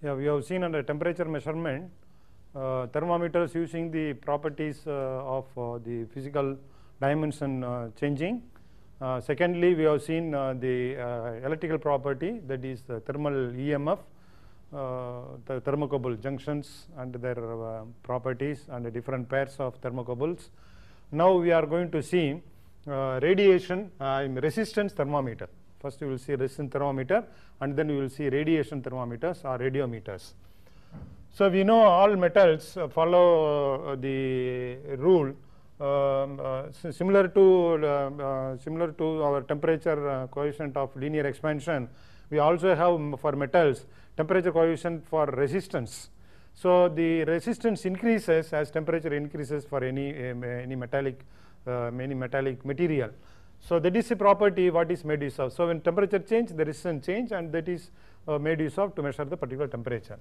Yeah, we have seen under temperature measurement, uh, thermometers using the properties uh, of uh, the physical dimension uh, changing. Uh, secondly, we have seen uh, the electrical property that is the thermal EMF, the thermocouple junctions and their properties and the different pairs of thermocouples. Now we are going to see radiation resistance thermometer. First you will see resin thermometer and then you will see radiation thermometers or radiometers. So we know all metals uh, follow uh, the rule um, uh, similar to uh, uh, similar to our temperature uh, coefficient of linear expansion we also have for metals temperature coefficient for resistance so the resistance increases as temperature increases for any um, any metallic any metallic material so that is a property what is made use of. So when temperature change, the resistance change and that is uh, made use of to measure the particular temperature.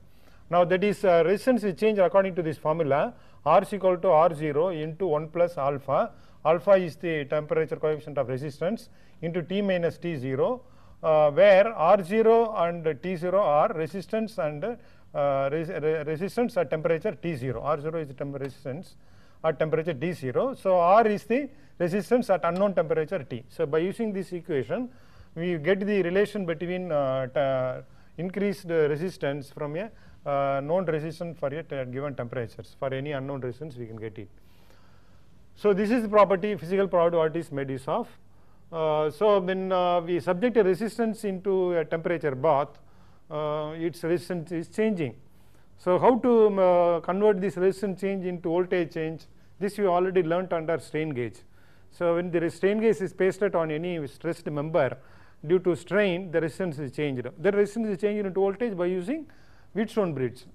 Now that is uh, resistance is changed according to this formula R is equal to R0 into 1 plus alpha. Alpha is the temperature coefficient of resistance into T minus T0 uh, where R0 and T0 are resistance and uh, res resistance at temperature T0. R0 is the resistance at temperature T0. So R is the resistance at unknown temperature T. So by using this equation, we get the relation between uh, uh increased resistance from a uh, known resistance for a uh, given temperatures. For any unknown resistance, we can get it. So this is the property, physical property what is made use of. Uh, so when uh, we subject a resistance into a temperature bath, uh, its resistance is changing. So how to uh, convert this resistance change into voltage change, this we already learnt under strain gauge. So when the strain gauge is pasted on any stressed member, due to strain, the resistance is changed. The resistance is changed into voltage by using Wheatstone bridge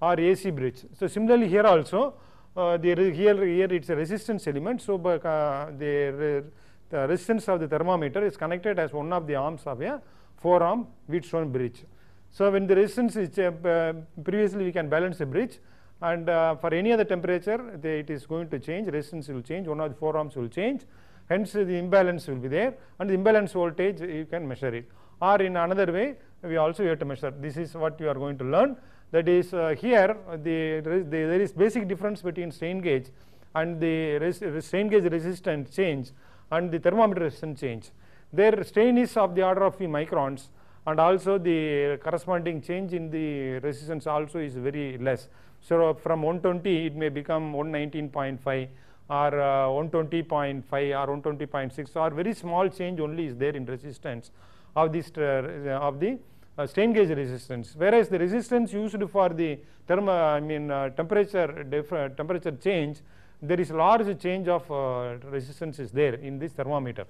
or AC bridge. So similarly here also, uh, the here, here it's a resistance element. So by, uh, the, the, resistance of the thermometer is connected as one of the arms of a four-arm Wheatstone bridge. So when the resistance is uh, uh previously we can balance the bridge, and uh, for any other temperature they, it is going to change resistance will change one of the four arms will change hence the imbalance will be there and the imbalance voltage you can measure it or in another way we also have to measure this is what you are going to learn that is uh, here the, there, is, the, there is basic difference between strain gauge and the res, strain gauge resistance change and the thermometer resistance change their strain is of the order of few microns and also the corresponding change in the resistance also is very less. So from 120 it may become 119.5 or uh, 120.5 or 120.6 or very small change only is there in resistance of this uh, of the uh, strain gauge resistance whereas the resistance used for the thermo I mean uh, temperature temperature change there is large change of uh, resistance is there in this thermometer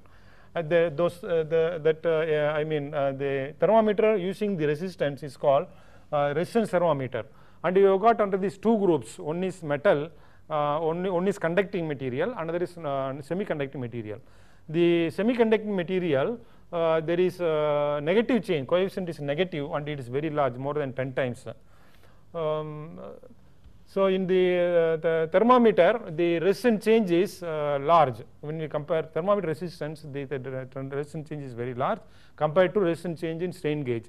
the, those, uh, the, that, uh, I mean, uh, the thermometer using the resistance is called resistance thermometer. And you have got under these two groups, one is metal, one, one is conducting material, another is semiconducting material. The semiconducting material, there is negative change, coefficient is negative and it is very large, more than 10 times. Um, so in the, uh, the, thermometer, the resistance change is uh, large. When we compare thermometer resistance, the, the, the, resistance change is very large compared to resistance change in strain gauge.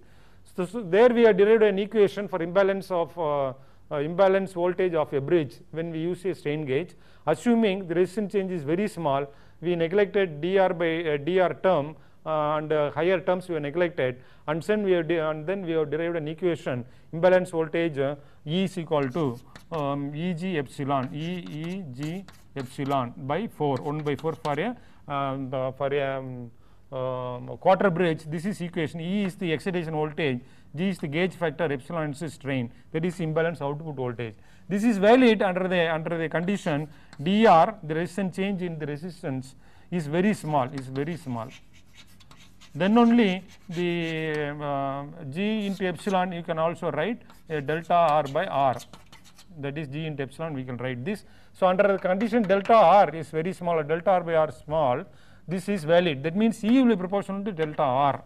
So, so there we have derived an equation for imbalance of uh, uh imbalance voltage of a bridge when we use a strain gauge. Assuming the resistance change is very small, we neglected dr by uh, dr term uh, and uh, higher terms neglected and then we have and then we have derived an equation imbalance voltage uh, E is equal to um, Eg epsilon E E G epsilon by 4 1 by 4 for a uh, for a um, um quarter bridge this is equation E is the excitation voltage G is the gauge factor epsilon is strain that is imbalance output voltage. This is valid under the under the condition dr the resistance change in the resistance is very small is very small. Then only the uh, g into epsilon you can also write a delta r by r that is g into epsilon we can write this. So, under the condition delta r is very small or delta r by r small this is valid that means E will be proportional to delta r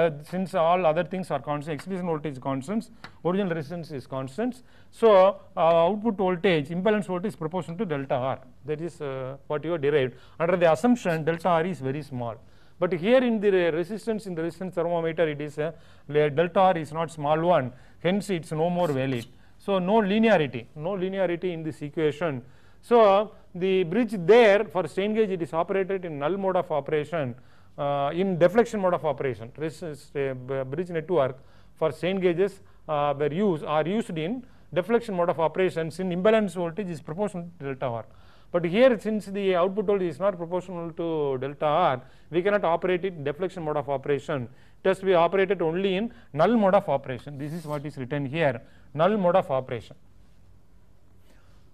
uh, since all other things are constant exhibition voltage constants original resistance is constants. So, uh, output voltage impedance voltage is proportional to delta r that is uh, what you have derived under the assumption delta r is very small. But here in the resistance, in the resistance thermometer, it is a, uh, delta R is not small one. Hence, it's no more valid. So, no linearity, no linearity in this equation. So, the bridge there for strain gauge, it is operated in null mode of operation, uh, in deflection mode of operation. Resist, uh, bridge network for strain gauges uh, were used, are used in deflection mode of operation since imbalance voltage is proportional to delta R. But here since the output voltage is not proportional to delta R, we cannot operate it in deflection mode of operation. It has to be operated only in null mode of operation. This is what is written here, null mode of operation.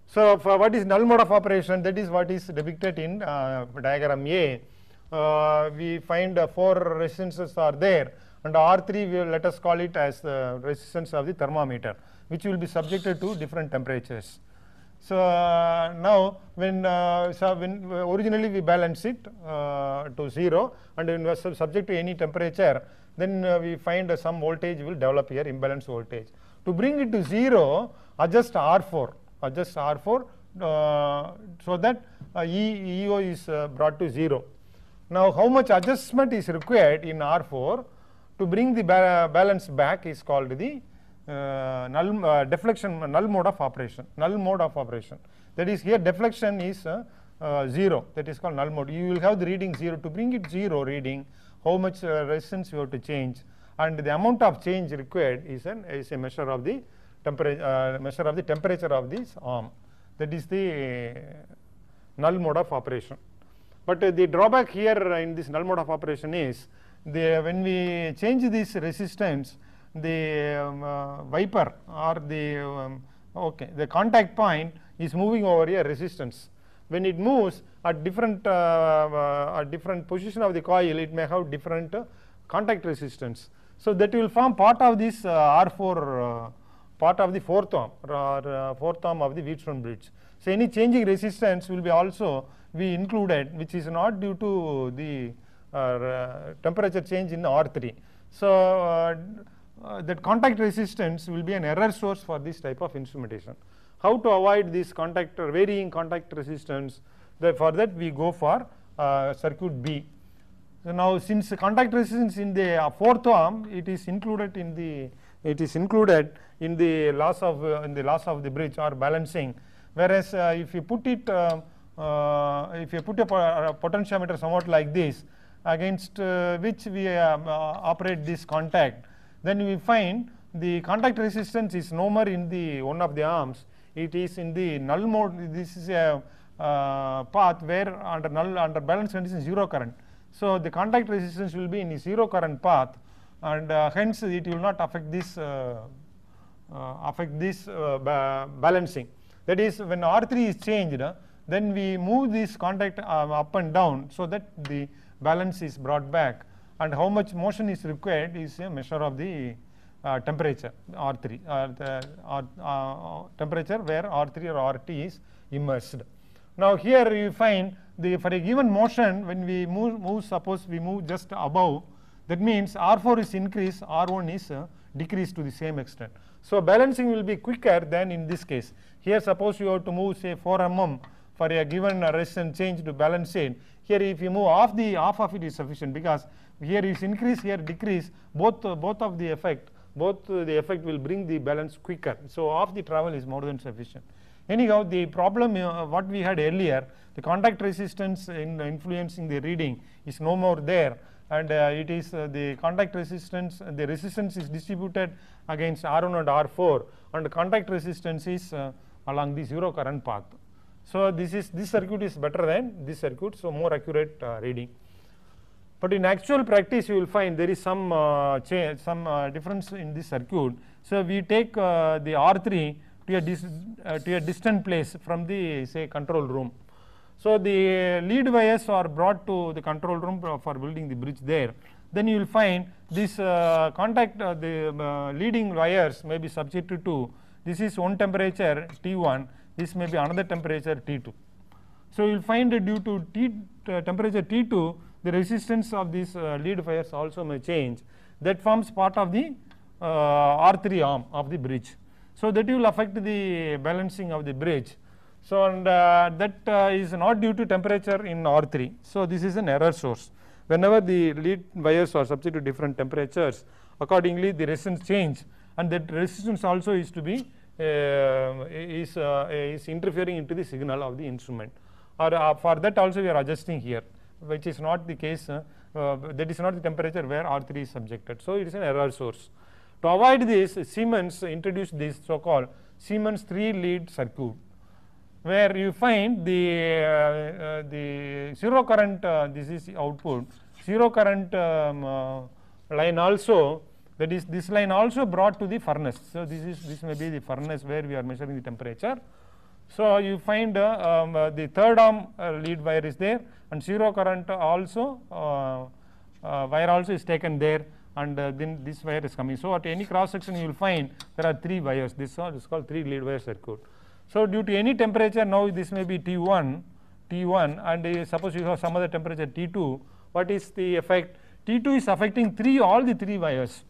So what is null mode of operation? That is what is depicted in uh, diagram A. Uh, we find uh, four resistances are there and R3 will let us call it as the resistance of the thermometer which will be subjected to different temperatures. So uh, now when uh, so when uh, originally we balance it uh, to zero and when subject to any temperature, then uh, we find some voltage will develop here imbalance voltage. To bring it to zero, adjust R4, adjust R4 uh, so that e, EO is brought to zero. Now how much adjustment is required in R4 to bring the ba balance back is called the uh, null uh, deflection null mode of operation null mode of operation that is here deflection is uh, 0 that is called null mode you will have the reading 0 to bring it 0 reading how much resistance you have to change and the amount of change required is an is a measure of the temperature measure of the temperature of this arm that is the null mode of operation but uh, the drawback here in this null mode of operation is the, when we change this resistance, the um, wiper uh, or the um, okay the contact point is moving over a resistance when it moves at different uh, uh, at different position of the coil it may have different uh, contact resistance so that will form part of this r4 part of the fourth arm or fourth arm of the Wheatstone bridge so any changing resistance will be also be included which is not due to the temperature change in R3. So, uh, uh, that contact resistance will be an error source for this type of instrumentation. How to avoid this contact varying contact resistance the, for that we go for uh, circuit B. So now since contact resistance in the uh, fourth arm it is included in the it is included in the loss of uh, in the loss of the bridge or balancing whereas uh, if you put it uh, if you put a, a potentiometer somewhat like this against which we operate this contact then we find the contact resistance is no more in the one of the arms it is in the null mode this is a uh, path where under null under balance condition zero current so the contact resistance will be in zero current path and uh, hence it will not affect this uh, uh affect this uh, ba balancing that is when r3 is changed then we move this contact um, up and down so that the balance is brought back and how much motion is required is a measure of the uh, temperature R3 or, uh, the, uh, uh, temperature where R3 or RT is immersed. Now here you find the for a given motion when we move, move suppose we move just above that means R4 is increased R1 is uh, decreased to the same extent. So balancing will be quicker than in this case. Here suppose you have to move say 4 mm for a given resistance change to balance it. Here if you move off the half of it is sufficient because here is increase here decrease both uh, both of the effect both uh, the effect will bring the balance quicker so half the travel is more than sufficient anyhow the problem uh, what we had earlier the contact resistance in uh, influencing the reading is no more there and uh, it is uh, the contact resistance the resistance is distributed against r1 and r4 and the contact resistance is along the zero current path so this is this circuit is better than this circuit so more accurate reading but in actual practice, you will find there is some uh, change, some uh, difference in this circuit. So we take uh, the R3 to a, uh, to a distant place from the say control room. So the lead wires are brought to the control room for building the bridge there. Then you will find this uh, contact uh, the leading wires may be subjected to this is one temperature T1, this may be another temperature T2. So you will find due to T temperature T2 the resistance of these uh, lead wires also may change that forms part of the uh, R3 arm of the bridge. So that will affect the balancing of the bridge. So and uh, that uh, is not due to temperature in R3. So this is an error source. Whenever the lead wires are subject to different temperatures, accordingly the resistance change and that resistance also is to be uh, is, uh, is interfering into the signal of the instrument or for that also we are adjusting here which is not the case, uh, uh, that is not the temperature where R3 is subjected. So, it is an error source. To avoid this, Siemens introduced this so called Siemens 3 lead circuit, where you find the, uh, uh the zero current, uh, this is output, zero current um, line also that is this line also brought to the furnace. So, this is this may be the furnace where we are measuring the temperature. So, you find uh, um, uh, the third arm uh, lead wire is there and zero current also uh, uh, wire also is taken there and uh, then this wire is coming. So, at any cross section you will find there are three wires this one is called three lead wire circuit. So, due to any temperature now this may be T1 T1 and suppose you have some other temperature T2 what is the effect T2 is affecting three all the three wires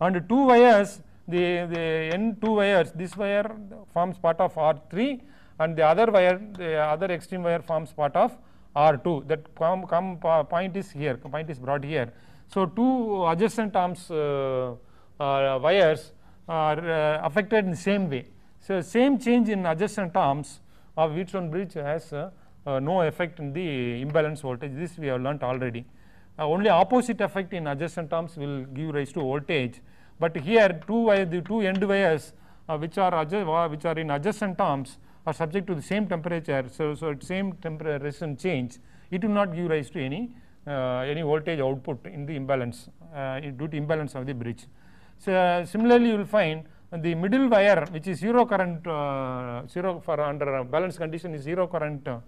and two wires the, the N2 wires this wire forms part of R3 and the other wire the other extreme wire forms part of R2 that com, point is here point is brought here. So, two adjacent arms uh, uh, wires are uh, affected in the same way. So, same change in adjacent arms of Wheatstone bridge has uh, uh, no effect in the imbalance voltage this we have learnt already. Uh, only opposite effect in adjacent arms will give rise to voltage, but here two wire the two end wires which are which are in adjacent arms are subject to the same temperature, so, so at same temperature resistance change, it will not give rise to any, uh, any voltage output in the imbalance, uh, due to imbalance of the bridge. So, similarly, you will find the middle wire which is zero current, uh, zero for under uh, balance condition is zero current uh,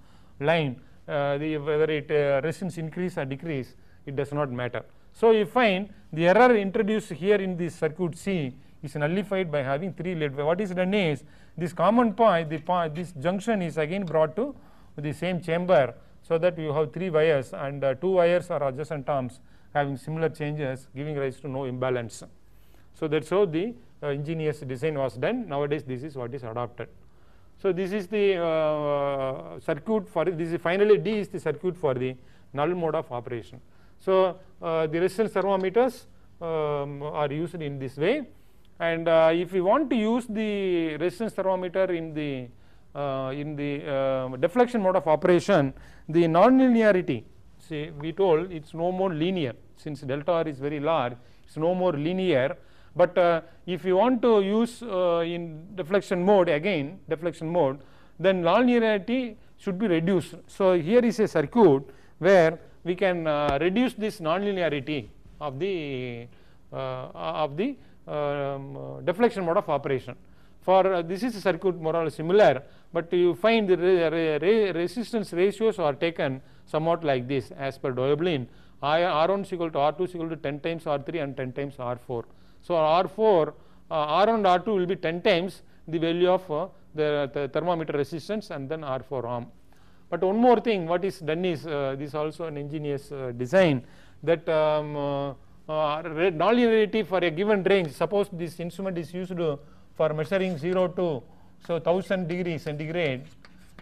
line, uh, the, whether it resistance increase or decrease, it does not matter. So, you find the error introduced here in this circuit C is nullified by having 3 lead. What is done is this common point, the point, this junction is again brought to the same chamber so that you have three wires and uh, two wires are adjacent arms having similar changes giving rise to no imbalance. So that's how the uh, ingenious design was done. Nowadays this is what is adopted. So this is the uh, uh circuit for this is finally D is the circuit for the null mode of operation. So uh, the resistance thermometers um, are used in this way. And uh, if we want to use the resistance thermometer in the uh, in the um, deflection mode of operation, the nonlinearity, see we told it's no more linear since delta r is very large, it's no more linear. But uh, if we want to use uh, in deflection mode again, deflection mode, then nonlinearity should be reduced. So here is a circuit where we can uh, reduce this nonlinearity of the uh, of the um, uh, deflection mode of operation. For uh, this is a circuit more or less similar, but you find the re re resistance ratios are taken somewhat like this as per Doebelin. R1 is equal to R2 is equal to 10 times R3 and 10 times R4. So, R4, uh, R1 and R2 will be 10 times the value of uh, the, the, thermometer resistance and then R4 arm. But one more thing what is done is uh, this also an ingenious uh, design that um, uh, uh, Dolly for a given range. Suppose this instrument is used for measuring 0 to so 1000 degrees centigrade,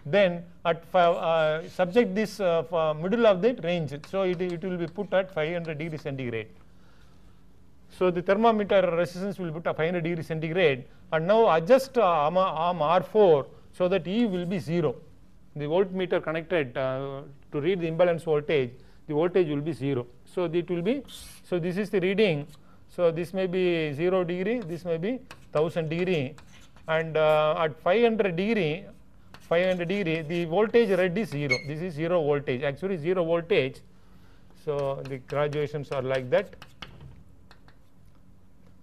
then at uh, subject this uh, middle of the range, so it, it will be put at 500 degrees centigrade. So the thermometer resistance will be put at 500 degrees centigrade and now adjust uh, arm, arm R4 so that E will be 0. The voltmeter connected uh, to read the imbalance voltage the voltage will be 0 so it will be so this is the reading so this may be 0 degree this may be 1000 degree and uh, at 500 degree 500 degree the voltage red is 0 this is 0 voltage actually 0 voltage so the graduations are like that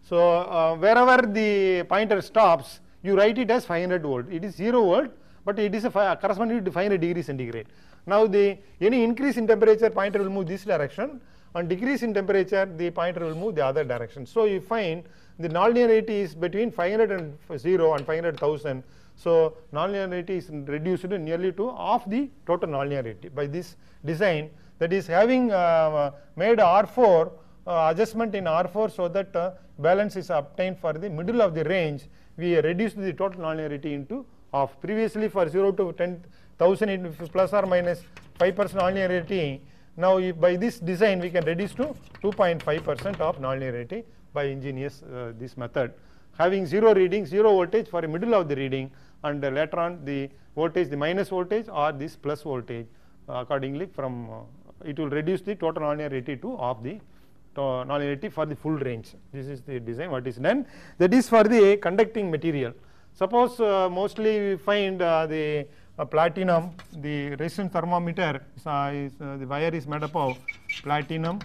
so uh, wherever the pointer stops you write it as 500 volt it is 0 volt but it is a corresponding to 500 degree centigrade now, the any increase in temperature pointer will move this direction and decrease in temperature the pointer will move the other direction. So, you find the nonlinearity is between 500 and 0 and 500,000. So, nonlinearity is reduced nearly to half the total nonlinearity by this design that is having uh, made R4 uh, adjustment in R4 so that uh, balance is obtained for the middle of the range we reduced the total nonlinearity into half. Previously for 0 to 10 1000 plus or minus 5% nonlinearity. Now by this design we can reduce to 2.5% of nonlinearity by ingenious uh, this method. Having zero reading, zero voltage for the middle of the reading and uh, later on the voltage, the minus voltage or this plus voltage uh, accordingly from uh, it will reduce the total nonlinearity to of the nonlinearity for the full range. This is the design what is done that is for the conducting material. Suppose uh, mostly we find uh, the a platinum, the resistance thermometer is, uh, is uh, the wire is made up of platinum,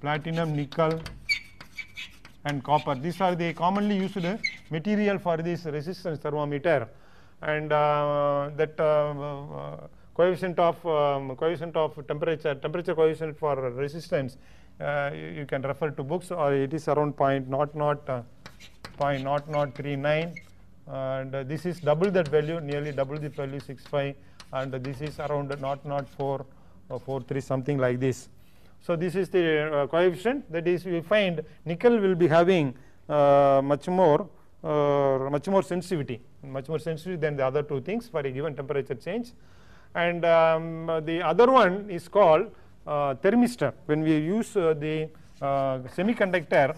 platinum, nickel and copper. These are the commonly used material for this resistance thermometer and uh, that uh, uh, coefficient of um, coefficient of temperature, temperature coefficient for resistance uh, you, you, can refer to books or it is around point not not point not not nine and uh, this is double that value nearly double the value 65 and uh, this is around not not 4 or uh, 43 something like this so this is the uh, coefficient that is we find nickel will be having uh, much more much more sensitivity much more sensitivity than the other two things for a given temperature change and um, the other one is called thermistor when we use the semiconductor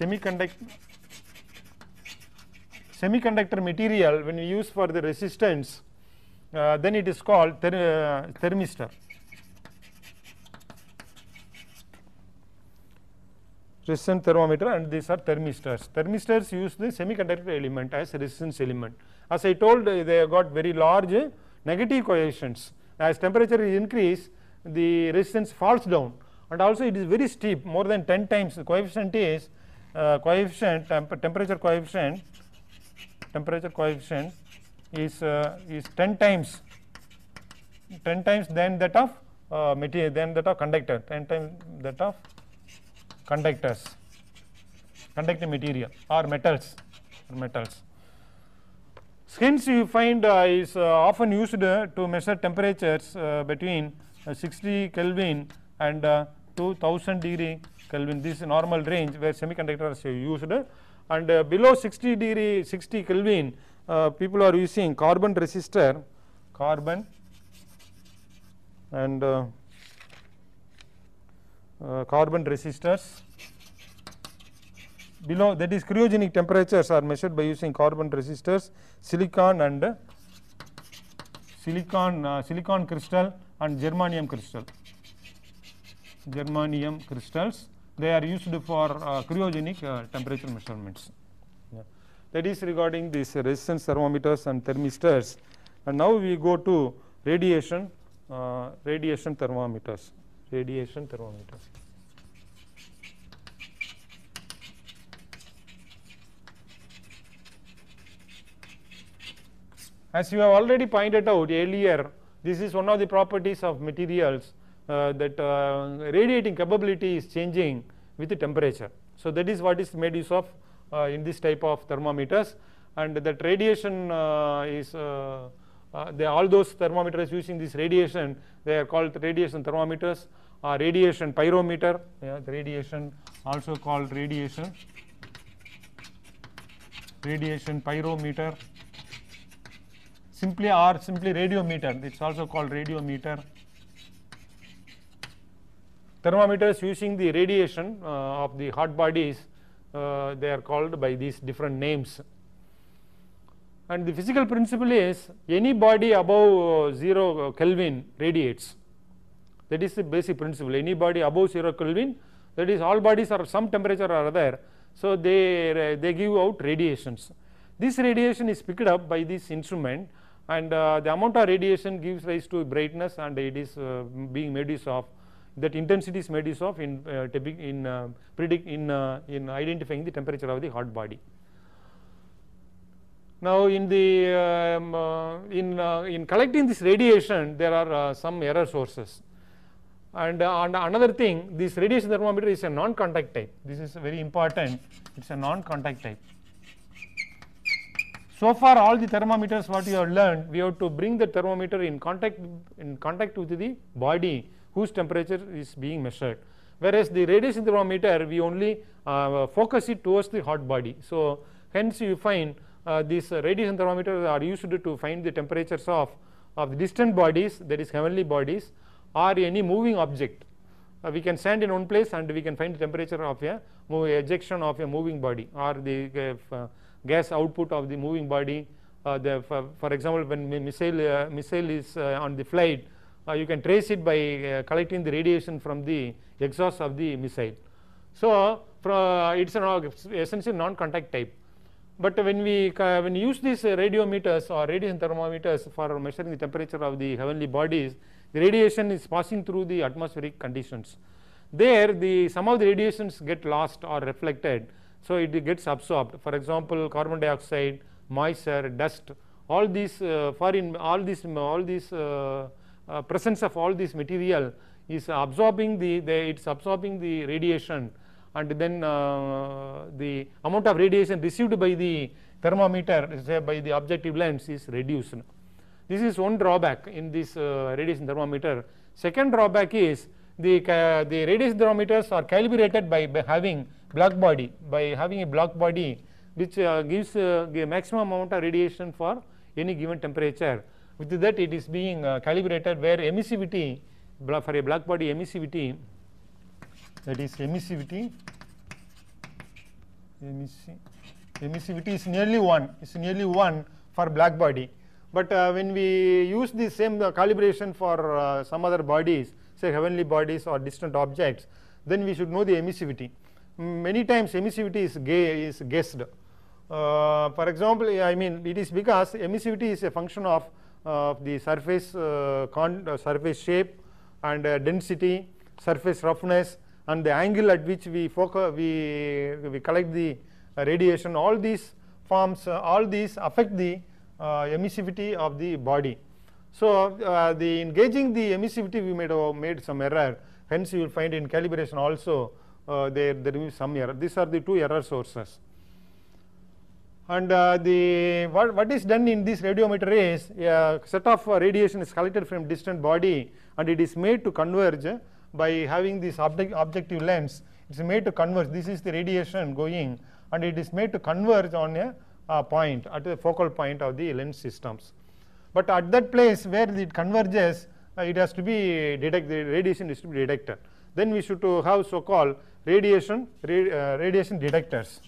semiconductor semiconductor material when we use for the resistance uh, then it is called ther uh, thermistor. resistance thermometer and these are thermistors. Thermistors use the semiconductor element as resistance element. As I told uh, they have got very large uh, negative coefficients. As temperature is increased the resistance falls down and also it is very steep more than 10 times the coefficient is uh, coefficient temp temperature coefficient temperature coefficient is uh, is 10 times 10 times than that of uh, material than that of conductor 10 times that of conductors conducting material or metals or metals hence you find uh, is uh, often used uh, to measure temperatures uh, between 60 kelvin and 2000 degree kelvin this normal range where semiconductors are used and uh, below 60 degree 60 Kelvin uh, people are using carbon resistor carbon and uh, carbon resistors below that is cryogenic temperatures are measured by using carbon resistors silicon and silicon uh, silicon crystal and germanium crystal germanium crystals they are used for uh, cryogenic uh, temperature measurements. Yeah. That is regarding these resistance thermometers and thermistors. And now we go to radiation, uh, radiation thermometers, radiation thermometers. As you have already pointed out earlier, this is one of the properties of materials uh, that uh, radiating capability is changing with the temperature. So that is what is made use of uh, in this type of thermometers and that radiation is uh, they, all those thermometers using this radiation they are called radiation thermometers or radiation pyrometer yeah, the radiation also called radiation radiation pyrometer simply or simply radiometer it's also called radiometer thermometers using the radiation uh, of the hot bodies uh, they are called by these different names and the physical principle is any body above uh, 0 Kelvin radiates that is the basic principle any body above 0 Kelvin that is all bodies are some temperature or other so they they give out radiations this radiation is picked up by this instrument and uh, the amount of radiation gives rise to brightness and it is uh, being made use of that intensity is made use of in uh, in uh, predict in uh, in identifying the temperature of the hot body. Now in the um, uh, in uh, in collecting this radiation there are uh, some error sources and, and another thing this radiation thermometer is a non-contact type this is very important it is a non-contact type. So far all the thermometers what you have learned we have to bring the thermometer in contact in contact with the body whose temperature is being measured. Whereas the radius interferometer, we only uh, focus it towards the hot body. So, hence you find uh, these radius interferometers are used to find the temperatures of, of the distant bodies that is heavenly bodies or any moving object. Uh, we can stand in one place and we can find the temperature of a moving ejection of a moving body or the uh, gas output of the moving body. Uh, the, for, for, example, when missile, uh, missile is uh, on the flight, you can trace it by uh, collecting the radiation from the exhaust of the missile. So it's an essentially non-contact type. But when we uh, when use these radiometers or radiation thermometers for measuring the temperature of the heavenly bodies, the radiation is passing through the atmospheric conditions. There, the some of the radiations get lost or reflected, so it gets absorbed. For example, carbon dioxide, moisture, dust, all these uh, foreign, all these, all these uh, uh, presence of all this material is absorbing the, the it's absorbing the radiation and then uh, the amount of radiation received by the thermometer say by the objective lens is reduced. This is one drawback in this uh, radiation thermometer. Second drawback is the, the radiation thermometers are calibrated by, by having black body by having a black body which uh, gives the uh, maximum amount of radiation for any given temperature with that it is being uh, calibrated where emissivity for a black body emissivity that is emissivity emissi emissivity is nearly 1 is nearly 1 for black body but uh, when we use the same uh, calibration for uh, some other bodies say heavenly bodies or distant objects then we should know the emissivity many times emissivity is, is guessed uh, for example i mean it is because emissivity is a function of of the surface uh, uh, surface shape and uh, density, surface roughness, and the angle at which we focus, we we collect the radiation. All these forms, all these affect the emissivity of the body. So the engaging the emissivity, we made made some error. Hence, you will find in calibration also there there is some error. These are the two error sources and uh, the what, what is done in this radiometer is a set of uh, radiation is collected from distant body and it is made to converge by having this object, objective lens it is made to converge this is the radiation going and it is made to converge on a, point at the focal point of the lens systems but at that place where it converges uh, it has to be detected the radiation is to be detected then we should to have so called radiation ra uh, radiation detectors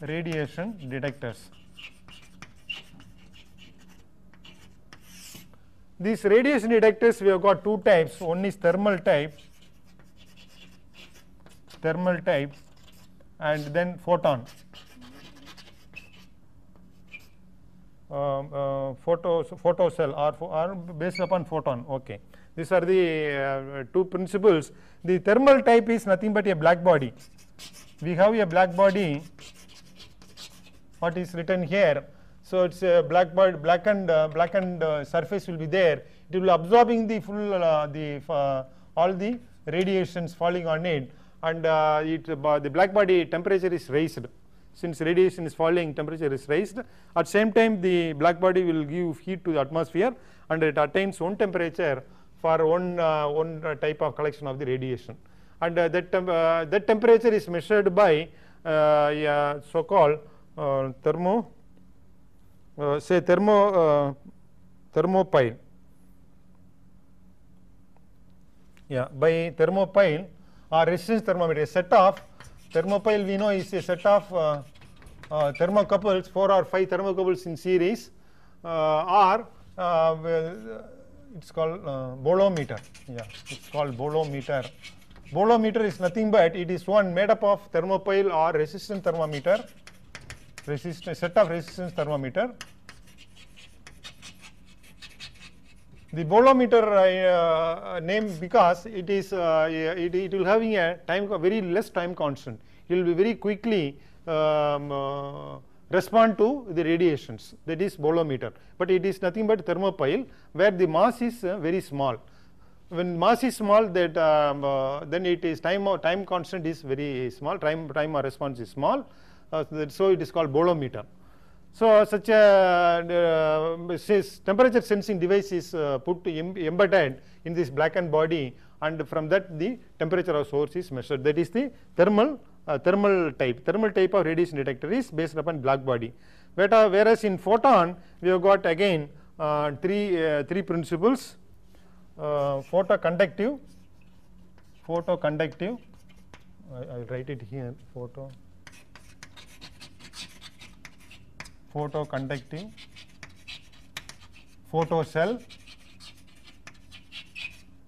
radiation detectors. These radiation detectors we have got two types. One is thermal type, thermal type, and then photon. Uh, uh, photo photocell or, or based upon photon. Okay, these are the uh, two principles. The thermal type is nothing but a black body. We have a black body what is written here. So it's a blackboard, blackened, uh, blackened uh, surface will be there. It will be absorbing the full, uh, the uh, all the radiations falling on it, and uh, it uh, the black body temperature is raised. Since radiation is falling, temperature is raised. At same time, the black body will give heat to the atmosphere, and it attains one temperature for one one type of collection of the radiation. And that that temperature is measured by so-called uh, thermo uh, say thermo thermopile yeah by thermopile or resistance thermometer a set of thermopile we know is a set of thermocouples four or five thermocouples in series or it's called bolometer yeah it's called bolometer bolometer is nothing but it is one made up of thermopile or resistance thermometer resistance set of resistance thermometer. The bolometer uh, uh name because it is uh, uh, it, it will having a time very less time constant. It will be very quickly um, uh, respond to the radiations that is bolometer, but it is nothing but thermopile where the mass is uh, very small. When mass is small, that um, then it is time time constant is very small. Time time response is small uh, so it is called bolometer. So such a uh, temperature sensing device is uh, put embedded in this blackened body and from that the temperature of source is measured that is the thermal uh, thermal type. Thermal type of radiation detector is based upon black body. Whereas in photon, we have got again uh, three, uh, three principles, photoconductive, photoconductive, I, I will write it here, photo. Photoconducting, photo cell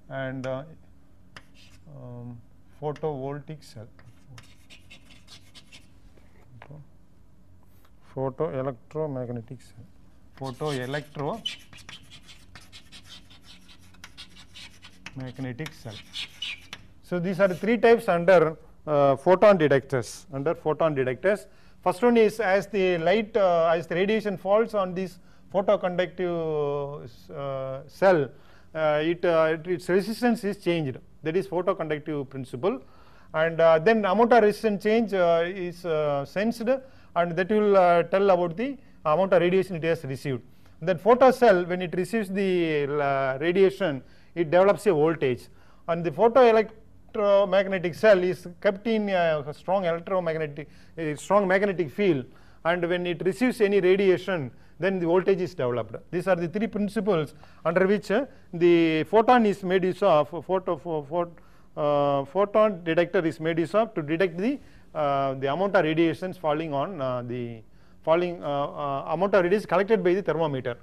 and uh, um, photovoltaic cell photo electromagnetic cell photo electro magnetic cell so these are three types under uh, photon detectors under photon detectors First one is as the light, uh, as the radiation falls on this photoconductive uh, cell, uh, it, its resistance is changed. That is photoconductive principle. And then amount of resistance change is sensed and that will tell about the amount of radiation it has received. Then then photocell, when it receives the radiation, it develops a voltage. And the photoelectric electromagnetic cell is kept in uh, a strong electromagnetic, a strong magnetic field and when it receives any radiation then the voltage is developed. These are the three principles under which uh, the photon is made use of, photo, photo, uh, photon detector is made use of to detect the, uh, the amount of radiations falling on uh, the falling uh, amount of radiation collected by the thermometer.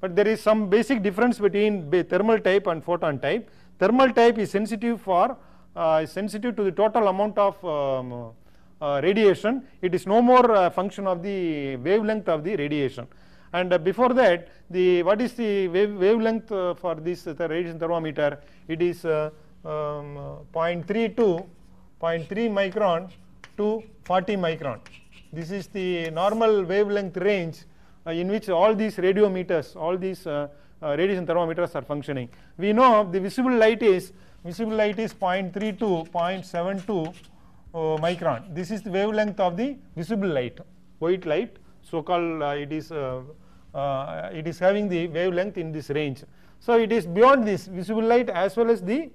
But there is some basic difference between thermal type and photon type. Thermal type is sensitive for uh, is sensitive to the total amount of um, uh, radiation. It is no more function of the wavelength of the radiation. And uh, before that, the what is the wave, wavelength for this the radiation thermometer? It is um, 0.32, 0.3 micron to 40 micron. This is the normal wavelength range uh, in which all these radiometers, all these uh, uh, radiation thermometers are functioning. We know the visible light is visible light is 0.32, 0.72 uh, micron. This is the wavelength of the visible light, white light. So called uh, it is uh, uh, it is having the wavelength in this range. So it is beyond this visible light as well as the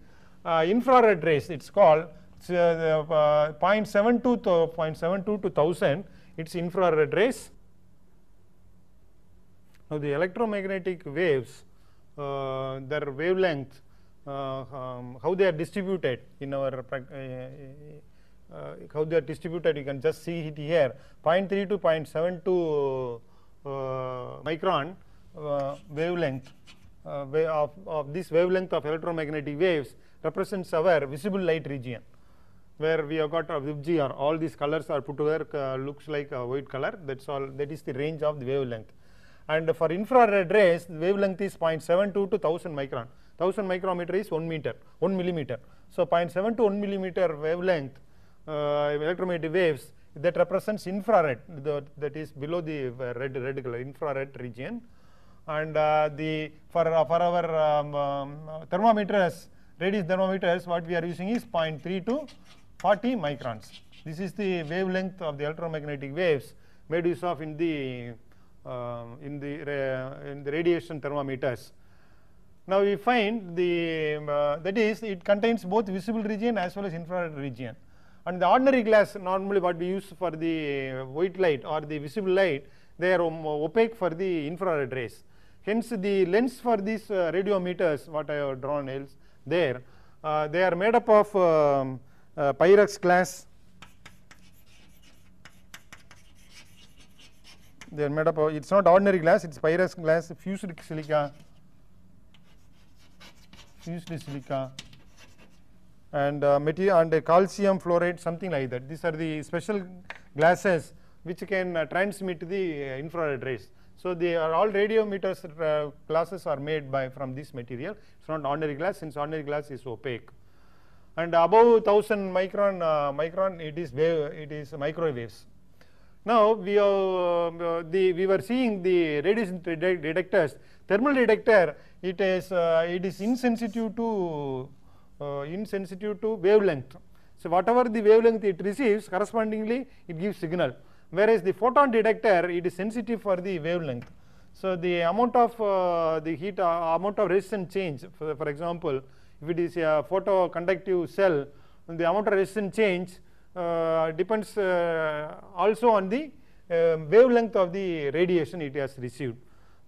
uh, infrared rays. It's called uh, it's, 0.72 to 0.72 to 1000. It's infrared rays. Now the electromagnetic waves, their wavelength uh, um, how they are distributed in our uh, uh, how they are distributed you can just see it here 0.3 to 0.72 micron wavelength of, of this wavelength of electromagnetic waves represents our visible light region where we have got a or all these colors are put together uh, looks like a white color that's all that is the range of the wavelength and for infrared rays wavelength is 0.72 to 1000 micron 1000 micrometer is 1 meter, 1 millimeter. So 0.7 to 1 millimeter wavelength uh, electromagnetic waves that represents infrared the, that is below the uh, red, red color infrared region and uh, the for, uh, for our um, um, thermometers radius thermometers what we are using is 0.3 to 40 microns. This is the wavelength of the electromagnetic waves made use of in the uh, in the uh, in the radiation thermometers now, we find the um, uh, that is it contains both visible region as well as infrared region and the ordinary glass normally what we use for the white light or the visible light they are um, opaque for the infrared rays. Hence, the lens for these uh, radiometers what I have drawn else there uh, they are made up of um, uh, pyrex glass they are made up of it is not ordinary glass it is pyrex glass fused silica usually silica and uh, material and uh, calcium fluoride something like that. These are the special glasses which can uh, transmit the uh, infrared rays. So they are all radiometers uh, glasses are made by from this material. It's not ordinary glass since ordinary glass is opaque. And above 1000 micron uh, micron it is wave it is microwaves. Now we are the we were seeing the radiation detectors thermal detector it is uh, it is insensitive to uh, insensitive to wavelength. So whatever the wavelength it receives, correspondingly it gives signal. Whereas the photon detector, it is sensitive for the wavelength. So the amount of uh, the heat, uh, amount of resistance change, for, for, example, if it is a photoconductive cell, the amount of resistance change uh, depends uh, also on the um, wavelength of the radiation it has received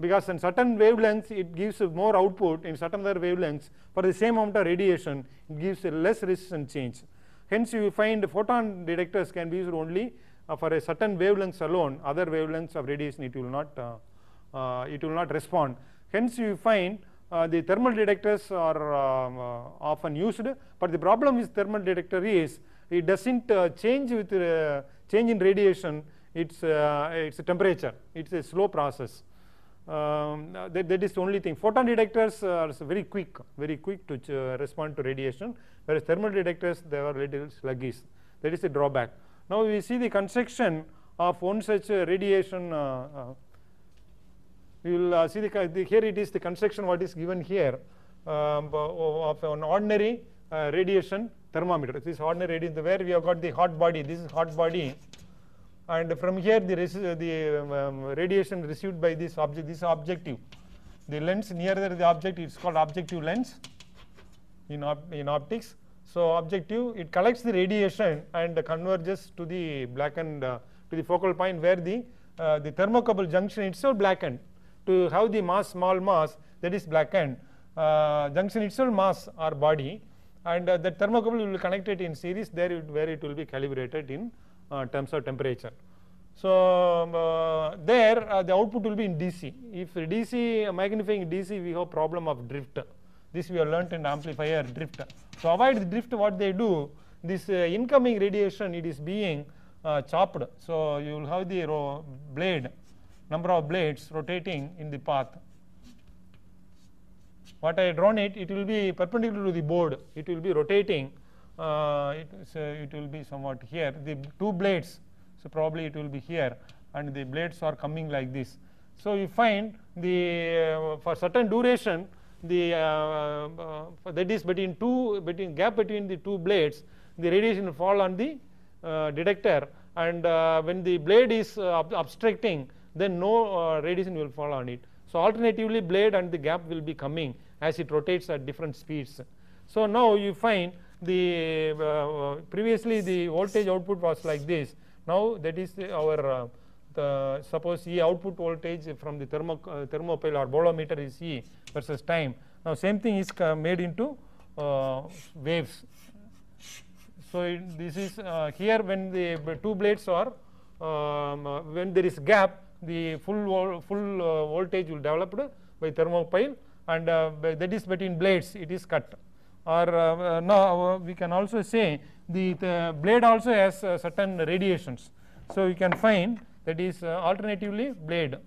because in certain wavelengths it gives more output, in certain other wavelengths for the same amount of radiation it gives less resistance change. Hence you find photon detectors can be used only uh, for a certain wavelengths alone, other wavelengths of radiation it will not, uh, uh, it will not respond. Hence you find uh, the thermal detectors are um, uh, often used, but the problem with thermal detector is it doesn't uh, change with change in radiation, it's, it's temperature, it's a slow process. Um, uh, that, that is the only thing. Photon detectors are very quick, very quick to uh, respond to radiation, whereas thermal detectors, they are little sluggish. That is the drawback. Now we see the construction of one such uh, radiation. Uh, will see the, the, here it is the construction what is given here um, of an ordinary uh, radiation thermometer. This ordinary radiation where we have got the hot body. This is hot body and from here the, the um, um, radiation received by this object this objective the lens nearer the object it's called objective lens in, op in optics so objective it collects the radiation and converges to the blackened uh, to the focal point where the uh, the thermocouple junction itself blackened to have the mass small mass that is blackened uh, junction itself mass or body and uh, the thermocouple will be connected in series there it, where it will be calibrated in uh, terms of temperature. So um, uh, there uh, the output will be in DC. If DC magnifying DC we have problem of drift. This we have learnt in amplifier drift. So avoid drift what they do this incoming radiation it is being chopped. So you will have the blade number of blades rotating in the path what I drawn it, it will be perpendicular to the board, it will be rotating uh, it, so it will be somewhat here the two blades so probably it will be here and the blades are coming like this so you find the uh, for certain duration the uh, uh that is between two between gap between the two blades the radiation will fall on the uh, detector and uh, when the blade is obstructing then no radiation will fall on it so alternatively blade and the gap will be coming as it rotates at different speeds so now you find the uh, uh, previously the voltage output was like this. Now that is our uh, the, suppose E output voltage from the thermo, uh, thermopile or bolometer is E versus time. Now same thing is made into uh, waves. So it, this is uh, here when the two blades are um, when there is gap the full full voltage will developed by thermopile and that is between blades it is cut or uh, no, uh, we can also say the, the blade also has uh, certain radiations. So you can find that is uh, alternatively blade.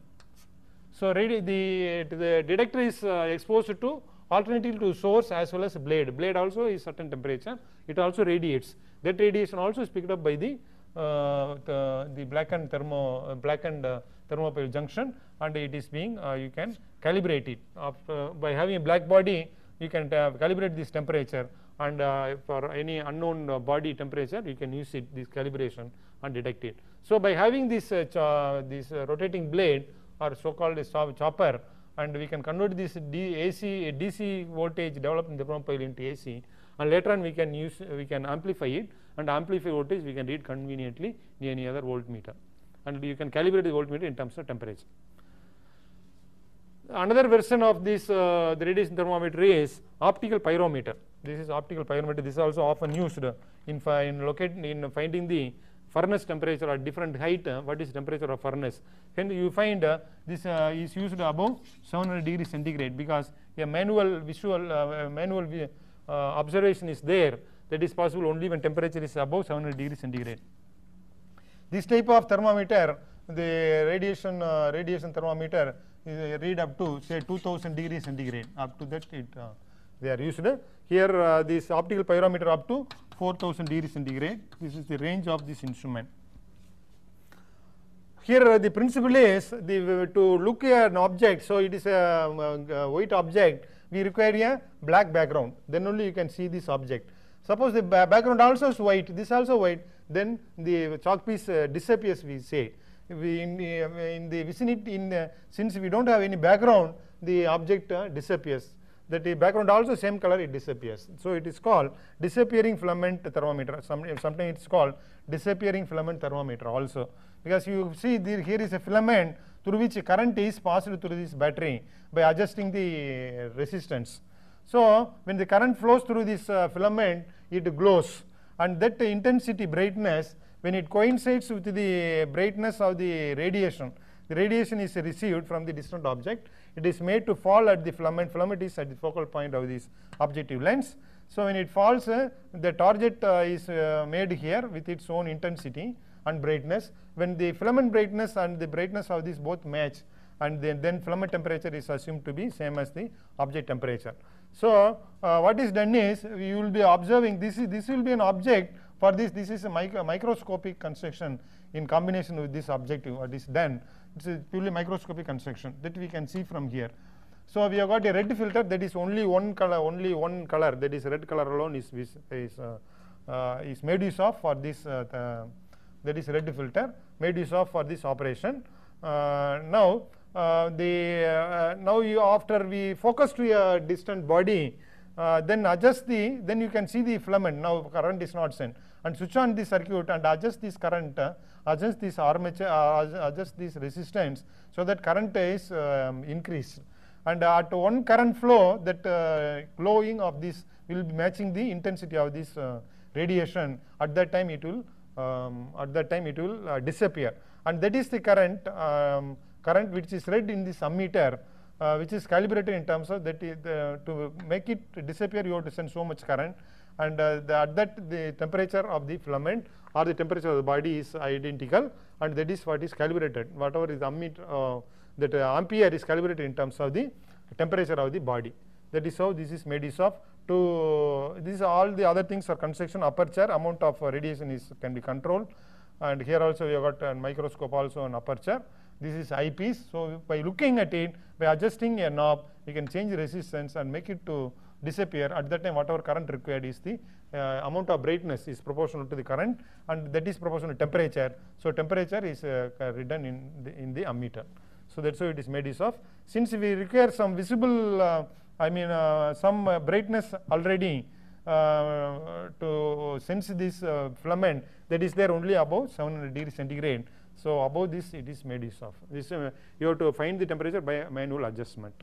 So the, the detector is exposed to alternative to source as well as blade. Blade also is certain temperature. It also radiates. That radiation also is picked up by the uh, the, the blackened thermo uh, blackened uh, thermopile junction, and it is being you can calibrate it by having a black body you can uh, calibrate this temperature and uh, for any unknown uh, body temperature you can use it this calibration and detect it. So, by having this this rotating blade or so called chopper and we can convert this D AC DC voltage developed in the propane into AC and later on we can use we can amplify it and amplify voltage we can read conveniently near any other voltmeter and you can calibrate the voltmeter in terms of temperature. Another version of this uh, the radiation thermometer is optical pyrometer. This is optical pyrometer. This is also often used in, in, locate, in finding the furnace temperature at different height, uh, what is temperature of furnace. When you find uh, this uh, is used above 700 degrees centigrade because a manual visual, uh, manual uh, observation is there that is possible only when temperature is above 700 degrees centigrade. This type of thermometer, the radiation, uh, radiation thermometer read up to say 2000 degrees centigrade up to that it uh, they are used here uh, this optical pyrometer up to 4000 degrees centigrade this is the range of this instrument here uh, the principle is the uh, to look at an object so it is a um, uh, uh, white object we require a black background then only you can see this object suppose the background also is white this also white then the chalk piece disappears we say we in, in the vicinity, in, since we don't have any background, the object uh, disappears. That the background also same color, it disappears. So it is called disappearing filament thermometer. Some, sometimes it's called disappearing filament thermometer also. Because you see there, here is a filament through which current is passed through this battery by adjusting the resistance. So when the current flows through this uh, filament, it glows and that intensity brightness when it coincides with the brightness of the radiation, the radiation is received from the distant object. It is made to fall at the filament. Filament is at the focal point of this objective lens. So when it falls, uh, the target uh, is uh, made here with its own intensity and brightness. When the filament brightness and the brightness of this both match, and then, then filament temperature is assumed to be same as the object temperature. So uh, what is done is, you will be observing this, is, this will be an object for this, this is a micro microscopic construction in combination with this objective, what is done. This is purely microscopic construction that we can see from here. So we have got a red filter that is only one color, only one color that is red color alone is is is, uh, uh, is made use of for this uh, that is red filter made use of for this operation. Uh, now uh, the uh, now you after we focus to a distant body, uh, then adjust the, then you can see the filament, now current is not sent, and switch on the circuit and adjust this current, uh, adjust this armature, uh, adjust this resistance, so that current is um, increased. And at one current flow, that uh, glowing of this will be matching the intensity of this uh, radiation, at that time it will, um, at that time it will uh, disappear. And that is the current, um, current which is read in the ammeter, uh, which is calibrated in terms of that uh, to make it disappear you have to send so much current and uh, the, at that the temperature of the filament or the temperature of the body is identical and that is what is calibrated whatever is ammeter uh, that ampere is calibrated in terms of the temperature of the body that is how this is made use of to this all the other things are construction aperture amount of radiation is can be controlled and here also we have got a microscope also an aperture this is eyepiece. So by looking at it, by adjusting a knob, we can change resistance and make it to disappear. At that time, whatever current required is the uh, amount of brightness is proportional to the current and that is proportional to temperature. So temperature is uh, uh written in the, in the ammeter. So that's why it is made use of. Since we require some visible, uh, I mean uh, some uh, brightness already to sense this filament that is there only above 700 degrees centigrade. So above this it is made use of. This uh, you have to find the temperature by manual adjustment.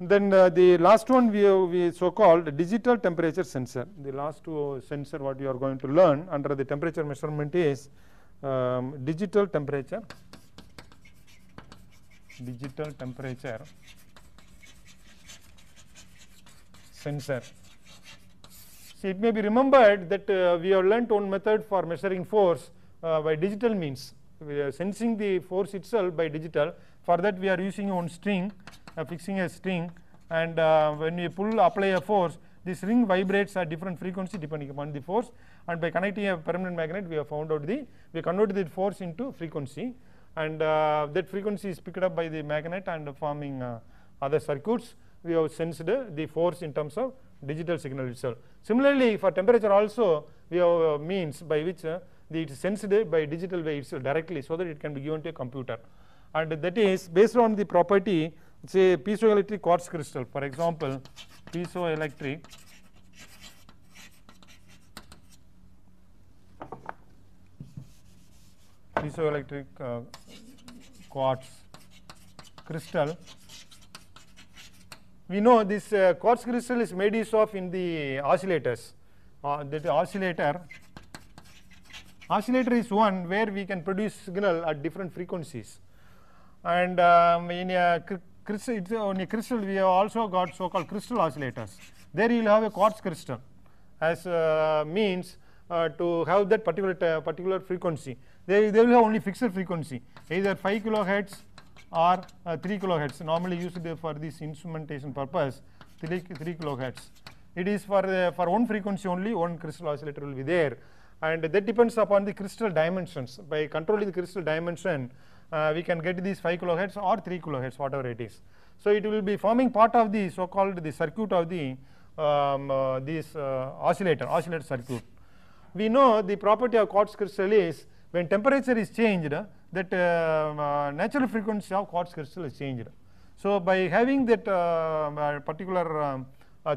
Then uh, the last one we, have, we so called digital temperature sensor. The last two uh, sensor what you are going to learn under the temperature measurement is um, digital temperature digital temperature sensor. See, it may be remembered that uh, we have learnt one method for measuring force uh, by digital means. We are sensing the force itself by digital. For that we are using one string, uh, fixing a string and uh, when we pull apply a force this ring vibrates at different frequency depending upon the force and by connecting a permanent magnet we have found out the we convert the force into frequency and uh, that frequency is picked up by the magnet and forming uh, other circuits we have sensed the force in terms of digital signal itself. Similarly for temperature also we have means by which it's sensitive by digital waves directly so that it can be given to a computer. And that is based on the property, say piezoelectric quartz crystal, for example, piezoelectric piezoelectric uh, quartz crystal. We know this uh, quartz crystal is made use of in the oscillators. Uh, that oscillator Oscillator is one where we can produce signal at different frequencies. And um, in a crystal, a crystal, we have also got so-called crystal oscillators. There you will have a quartz crystal as uh, means uh, to have that particular particular frequency. They, they will have only fixed frequency, either 5 kilohertz or uh, 3 kilohertz. Normally used for this instrumentation purpose, 3, 3 kilohertz. It is for, uh, for one frequency only, one crystal oscillator will be there and that depends upon the crystal dimensions. By controlling the crystal dimension, uh, we can get these 5 kilohertz or 3 kilohertz, whatever it is. So it will be forming part of the so-called the circuit of the um, uh, this uh, oscillator, oscillator circuit. We know the property of quartz crystal is when temperature is changed, that uh, um, uh, natural frequency of quartz crystal is changed. So by having that uh, particular um,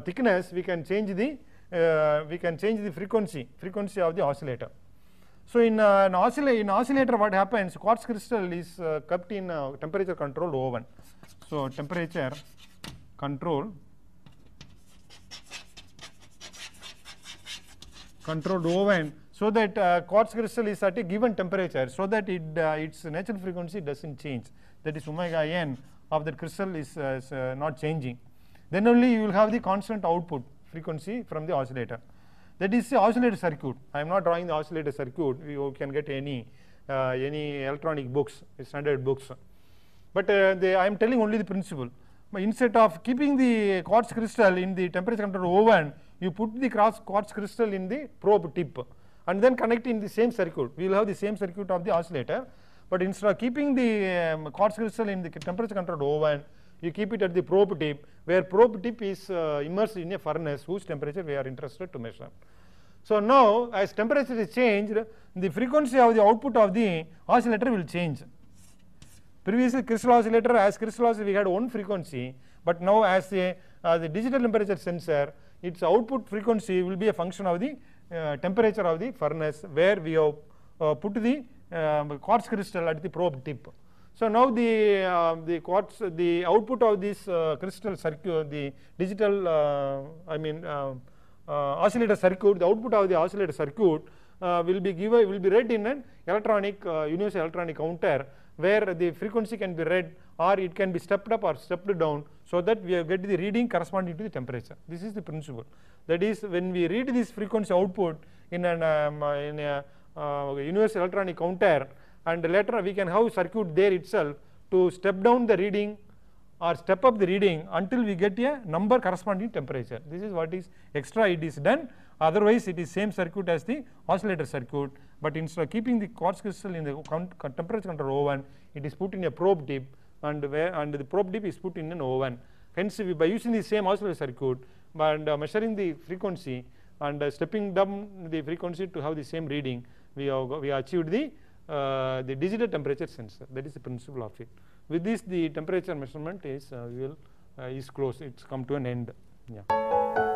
thickness, we can change the uh, we can change the frequency, frequency of the oscillator. So in uh, an oscillator, in oscillator what happens, quartz crystal is uh, kept in uh, temperature controlled oven. So temperature control controlled oven so that uh, quartz crystal is at a given temperature so that it, uh, its natural frequency doesn't change. That is omega n of that crystal is, is not changing. Then only you will have the constant output frequency from the oscillator. That is the oscillator circuit. I am not drawing the oscillator circuit. You can get any uh, any electronic books, standard books. But uh, I am telling only the principle. But instead of keeping the quartz crystal in the temperature controlled oven, you put the cross quartz crystal in the probe tip and then connect in the same circuit. We will have the same circuit of the oscillator. But instead of keeping the um, quartz crystal in the temperature controlled oven, you keep it at the probe tip where probe tip is uh, immersed in a furnace whose temperature we are interested to measure. So now as temperature is changed the frequency of the output of the oscillator will change. Previously crystal oscillator as crystal oscillator we had one frequency but now as a, uh, the digital temperature sensor its output frequency will be a function of the uh, temperature of the furnace where we have uh, put the um, quartz crystal at the probe tip. So now the uh, the quartz the output of this uh, crystal circuit the digital uh, I mean uh, oscillator circuit the output of the oscillator circuit will be given will be read in an electronic universal electronic counter where the frequency can be read or it can be stepped up or stepped down so that we get the reading corresponding to the temperature. This is the principle. That is when we read this frequency output in an um, in a uh, universal electronic counter, and later we can have circuit there itself to step down the reading or step up the reading until we get a number corresponding temperature. This is what is extra it is done otherwise it is same circuit as the oscillator circuit but instead of keeping the quartz crystal in the temperature control oven it is put in a probe tip and where and the probe tip is put in an oven. Hence by using the same oscillator circuit and uh, measuring the frequency and uh, stepping down the frequency to have the same reading we have we achieved the uh, the digital temperature sensor. That is the principle of it. With this, the temperature measurement is uh, will uh, is close. It's come to an end. Yeah.